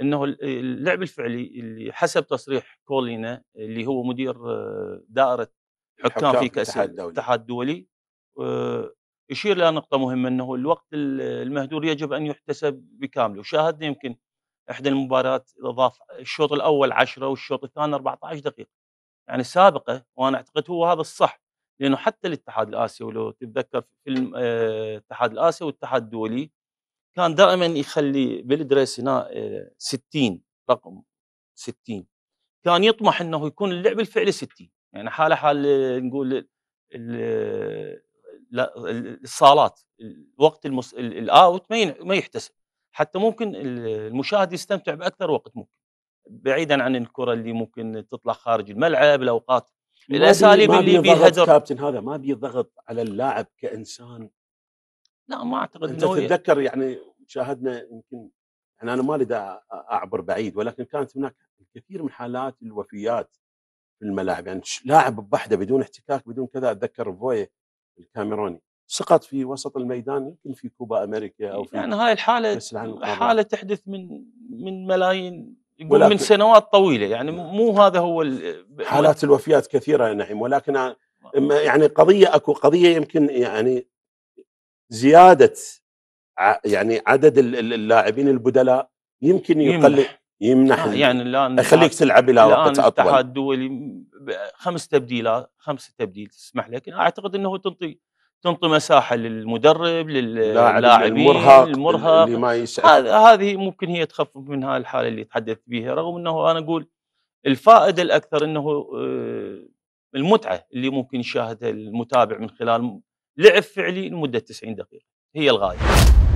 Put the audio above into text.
انه اللعب الفعلي اللي حسب تصريح كولينا اللي هو مدير آه، دائره حكام في كاس الاتحاد الدولي يشير الى نقطه مهمه انه الوقت المهدور يجب ان يحتسب بكامله وشاهدنا يمكن احدى المباريات اضاف الشوط الاول 10 والشوط الثاني 14 دقيقه يعني سابقه وانا اعتقد هو هذا الصح لانه حتى الاتحاد الاسيوي لو تتذكر في آه، الاتحاد الاسيوي والاتحاد الدولي كان دائما يخلي بالدريس هنا 60 آه، رقم 60 كان يطمح انه يكون اللعب الفعلي 60 يعني حاله حال نقول الصالات الوقت المس... الاوت ما ما يحتسب حتى ممكن المشاهد يستمتع باكثر وقت ممكن بعيدا عن الكره اللي ممكن تطلع خارج الملعب الاوقات الاساليب اللي فيها هدر كابتن هذا ما بيضغط على اللاعب كانسان لا ما اعتقد انت تتذكر يعني شاهدنا يمكن يعني انا ما لي اعبر بعيد ولكن كانت هناك الكثير من حالات الوفيات في الملاعب يعني لاعب بحده بدون احتكاك بدون كذا اتذكر فويه الكاميروني سقط في وسط الميدان يمكن في كوبا امريكا او في يعني هاي الحاله حاله تحدث من من ملايين يقول من سنوات طويله يعني مو هذا هو حالات الوفيات كثيره يا نعيم ولكن يعني قضيه اكو قضيه يمكن يعني زياده يعني عدد اللاعبين البدلاء يمكن يقلل يمنح آه، يعني الان خليك تلعب الى وقت اطول الاتحاد الدولي خمس تبديلات خمس تبديل تسمح لك اعتقد انه تنطي تنطي مساحه للمدرب للاعبين المرهق, المرهق اللي ما يسأل هذه ممكن هي تخفف من هاي الحاله اللي تحدثت بها رغم انه انا اقول الفائده الاكثر انه آه، المتعه اللي ممكن يشاهدها المتابع من خلال لعب فعلي لمده 90 دقيقه هي الغايه